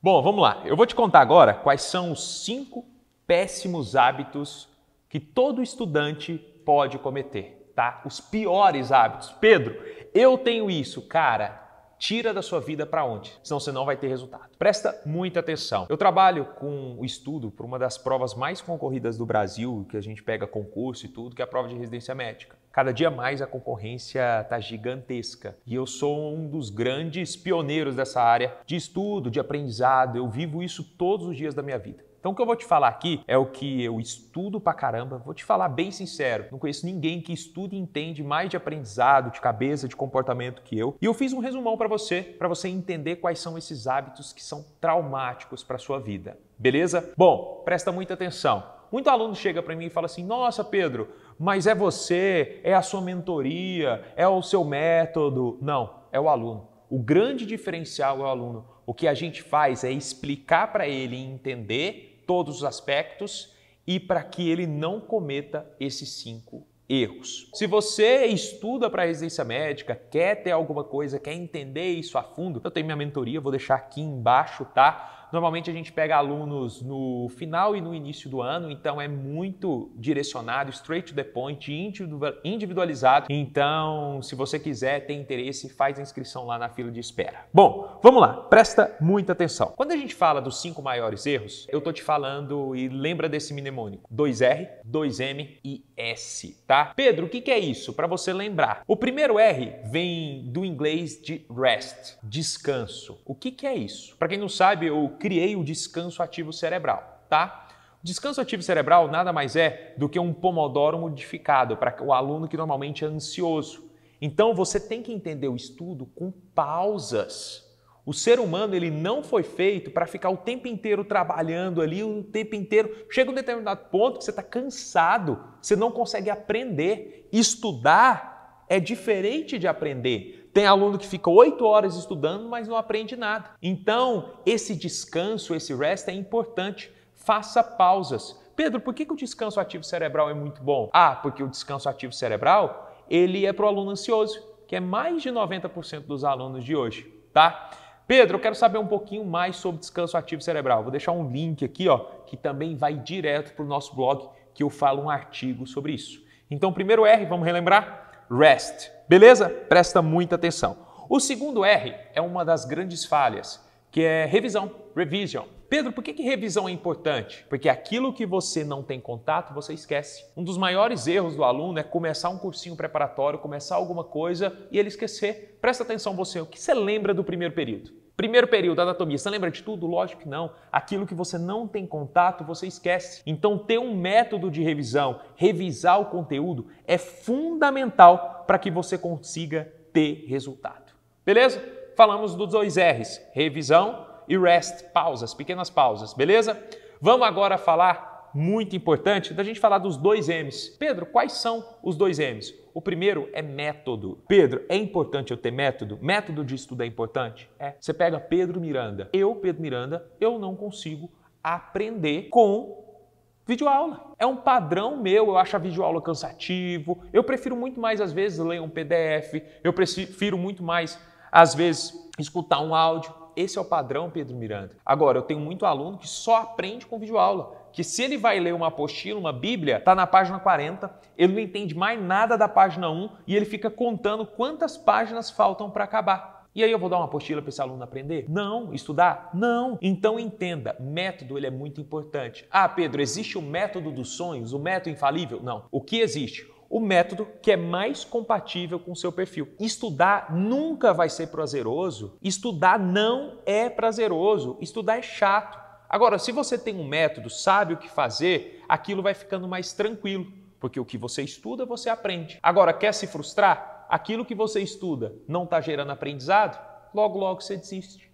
Bom, vamos lá. Eu vou te contar agora quais são os cinco péssimos hábitos que todo estudante pode cometer, tá? Os piores hábitos. Pedro, eu tenho isso, cara tira da sua vida para onde? Senão você não vai ter resultado. Presta muita atenção. Eu trabalho com o estudo para uma das provas mais concorridas do Brasil, que a gente pega concurso e tudo, que é a prova de residência médica. Cada dia mais a concorrência tá gigantesca e eu sou um dos grandes pioneiros dessa área de estudo, de aprendizado. Eu vivo isso todos os dias da minha vida. Então o que eu vou te falar aqui é o que eu estudo pra caramba, vou te falar bem sincero, não conheço ninguém que estude e entende mais de aprendizado, de cabeça, de comportamento que eu. E eu fiz um resumão para você, para você entender quais são esses hábitos que são traumáticos para sua vida. Beleza? Bom, presta muita atenção. Muito aluno chega para mim e fala assim: Nossa, Pedro, mas é você, é a sua mentoria, é o seu método. Não, é o aluno. O grande diferencial é o aluno. O que a gente faz é explicar para ele entender todos os aspectos e para que ele não cometa esses cinco erros. Se você estuda para a residência médica, quer ter alguma coisa, quer entender isso a fundo, eu tenho minha mentoria, vou deixar aqui embaixo, tá? Normalmente a gente pega alunos no final e no início do ano, então é muito direcionado, straight to the point, individualizado. Então, se você quiser, tem interesse, faz a inscrição lá na fila de espera. Bom, vamos lá, presta muita atenção. Quando a gente fala dos cinco maiores erros, eu tô te falando e lembra desse mnemônico: 2R, 2M e S, tá? Pedro, o que, que é isso? Para você lembrar. O primeiro R vem do inglês de rest, descanso. O que, que é isso? Para quem não sabe, eu criei o descanso ativo cerebral, tá? Descanso ativo cerebral nada mais é do que um pomodoro modificado para o aluno que normalmente é ansioso. Então você tem que entender o estudo com pausas. O ser humano ele não foi feito para ficar o tempo inteiro trabalhando ali, o tempo inteiro. Chega um determinado ponto que você está cansado, você não consegue aprender. Estudar é diferente de aprender. Tem aluno que fica oito horas estudando, mas não aprende nada. Então, esse descanso, esse rest é importante. Faça pausas. Pedro, por que, que o descanso ativo cerebral é muito bom? Ah, porque o descanso ativo cerebral ele é para o aluno ansioso, que é mais de 90% dos alunos de hoje, tá? Pedro, eu quero saber um pouquinho mais sobre descanso ativo cerebral. Vou deixar um link aqui, ó, que também vai direto para o nosso blog, que eu falo um artigo sobre isso. Então, primeiro R, vamos relembrar? Rest. Beleza? Presta muita atenção. O segundo R é uma das grandes falhas, que é revisão, revision. Pedro, por que, que revisão é importante? Porque aquilo que você não tem contato, você esquece. Um dos maiores erros do aluno é começar um cursinho preparatório, começar alguma coisa e ele esquecer. Presta atenção você, o que você lembra do primeiro período? Primeiro período, anatomia. Você lembra de tudo? Lógico que não. Aquilo que você não tem contato, você esquece. Então, ter um método de revisão, revisar o conteúdo, é fundamental para que você consiga ter resultado. Beleza? Falamos dos dois R's: revisão e rest, pausas, pequenas pausas, beleza? Vamos agora falar muito importante da gente falar dos dois M's. Pedro, quais são os dois M's? O primeiro é método. Pedro, é importante eu ter método? Método de estudo é importante? É. Você pega Pedro Miranda. Eu, Pedro Miranda, eu não consigo aprender com videoaula. É um padrão meu, eu acho a videoaula cansativo. Eu prefiro muito mais, às vezes, ler um PDF. Eu prefiro muito mais, às vezes, escutar um áudio. Esse é o padrão, Pedro Miranda. Agora, eu tenho muito aluno que só aprende com videoaula que se ele vai ler uma apostila, uma Bíblia, está na página 40, ele não entende mais nada da página 1 e ele fica contando quantas páginas faltam para acabar. E aí eu vou dar uma apostila para esse aluno aprender? Não. Estudar? Não. Então entenda, método ele é muito importante. Ah, Pedro, existe o método dos sonhos, o método infalível? Não. O que existe? o método que é mais compatível com o seu perfil. Estudar nunca vai ser prazeroso, estudar não é prazeroso, estudar é chato. Agora, se você tem um método, sabe o que fazer, aquilo vai ficando mais tranquilo, porque o que você estuda, você aprende. Agora, quer se frustrar? Aquilo que você estuda não está gerando aprendizado? Logo, logo você desiste.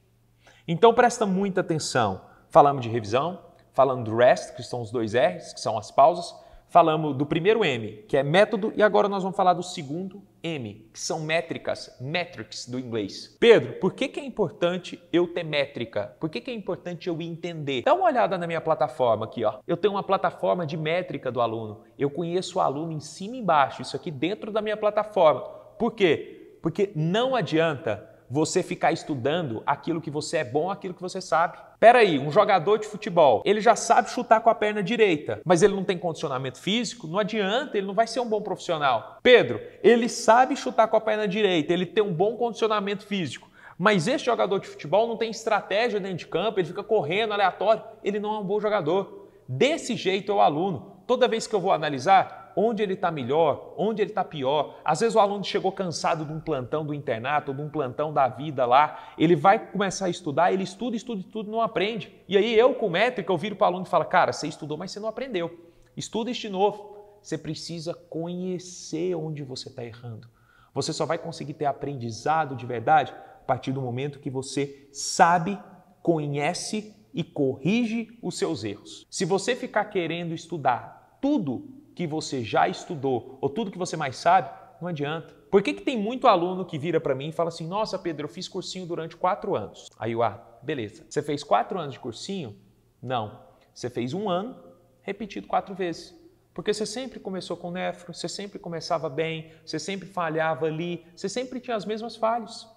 Então, presta muita atenção. Falamos de revisão, falando do REST, que são os dois R's, que são as pausas, Falamos do primeiro M, que é método, e agora nós vamos falar do segundo M, que são métricas, metrics do inglês. Pedro, por que, que é importante eu ter métrica? Por que, que é importante eu entender? Dá uma olhada na minha plataforma aqui, ó. Eu tenho uma plataforma de métrica do aluno. Eu conheço o aluno em cima e embaixo, isso aqui dentro da minha plataforma. Por quê? Porque não adianta você ficar estudando aquilo que você é bom, aquilo que você sabe. Pera aí, um jogador de futebol, ele já sabe chutar com a perna direita, mas ele não tem condicionamento físico, não adianta, ele não vai ser um bom profissional. Pedro, ele sabe chutar com a perna direita, ele tem um bom condicionamento físico, mas esse jogador de futebol não tem estratégia dentro de campo, ele fica correndo aleatório, ele não é um bom jogador. Desse jeito é o aluno. Toda vez que eu vou analisar, onde ele está melhor, onde ele está pior. Às vezes o aluno chegou cansado de um plantão do internato, de um plantão da vida lá, ele vai começar a estudar, ele estuda, estuda, estuda, não aprende. E aí eu, com métrica, eu viro para o aluno e falo, cara, você estudou, mas você não aprendeu. Estuda este novo. Você precisa conhecer onde você está errando. Você só vai conseguir ter aprendizado de verdade a partir do momento que você sabe, conhece e corrige os seus erros. Se você ficar querendo estudar tudo que você já estudou ou tudo que você mais sabe, não adianta. Por que, que tem muito aluno que vira para mim e fala assim: Nossa, Pedro, eu fiz cursinho durante quatro anos. Aí o ah, beleza. Você fez quatro anos de cursinho? Não. Você fez um ano repetido quatro vezes. Porque você sempre começou com nefro, você sempre começava bem, você sempre falhava ali, você sempre tinha as mesmas falhas.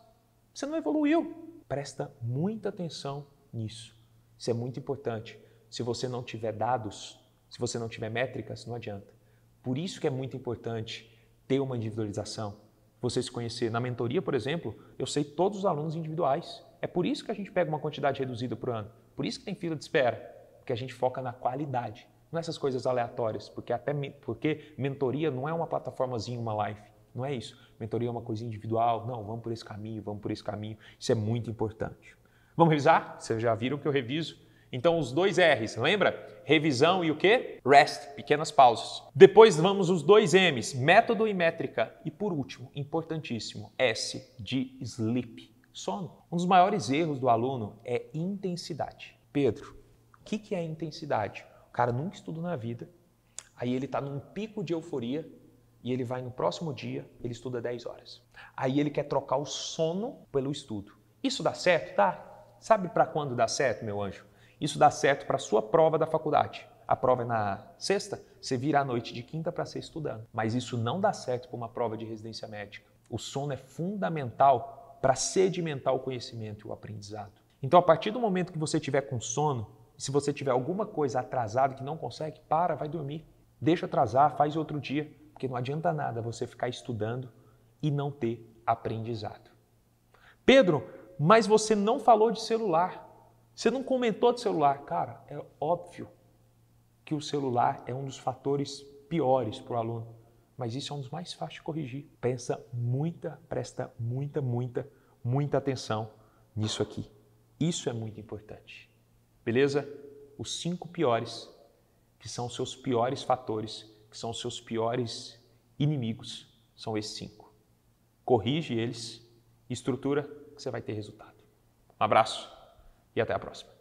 Você não evoluiu. Presta muita atenção nisso. Isso é muito importante. Se você não tiver dados, se você não tiver métricas, não adianta. Por isso que é muito importante ter uma individualização, você se conhecer. Na mentoria, por exemplo, eu sei todos os alunos individuais. É por isso que a gente pega uma quantidade reduzida por ano. Por isso que tem fila de espera, porque a gente foca na qualidade, não essas coisas aleatórias, porque até porque mentoria não é uma plataformazinha, uma live, não é isso. Mentoria é uma coisa individual. Não, vamos por esse caminho, vamos por esse caminho. Isso é muito importante. Vamos revisar? Vocês já viram que eu reviso então os dois R's, lembra? Revisão e o que? Rest, pequenas pausas. Depois vamos os dois M's, método e métrica. E por último, importantíssimo, S de sleep, sono. Um dos maiores erros do aluno é intensidade. Pedro, o que, que é intensidade? O cara nunca estudou na vida, aí ele está num pico de euforia e ele vai no próximo dia, ele estuda 10 horas. Aí ele quer trocar o sono pelo estudo. Isso dá certo? Tá. Sabe para quando dá certo, meu anjo? Isso dá certo para a sua prova da faculdade. A prova é na sexta, você vira à noite de quinta para ser estudando. Mas isso não dá certo para uma prova de residência médica. O sono é fundamental para sedimentar o conhecimento e o aprendizado. Então, a partir do momento que você tiver com sono, se você tiver alguma coisa atrasada que não consegue, para, vai dormir. Deixa atrasar, faz outro dia, porque não adianta nada você ficar estudando e não ter aprendizado. Pedro, mas você não falou de celular. Você não comentou do celular. Cara, é óbvio que o celular é um dos fatores piores para o aluno, mas isso é um dos mais fáceis de corrigir. Pensa muita, presta muita, muita, muita atenção nisso aqui. Isso é muito importante. Beleza? Os cinco piores, que são os seus piores fatores, que são os seus piores inimigos, são esses cinco. Corrige eles, estrutura, que você vai ter resultado. Um abraço e até a próxima.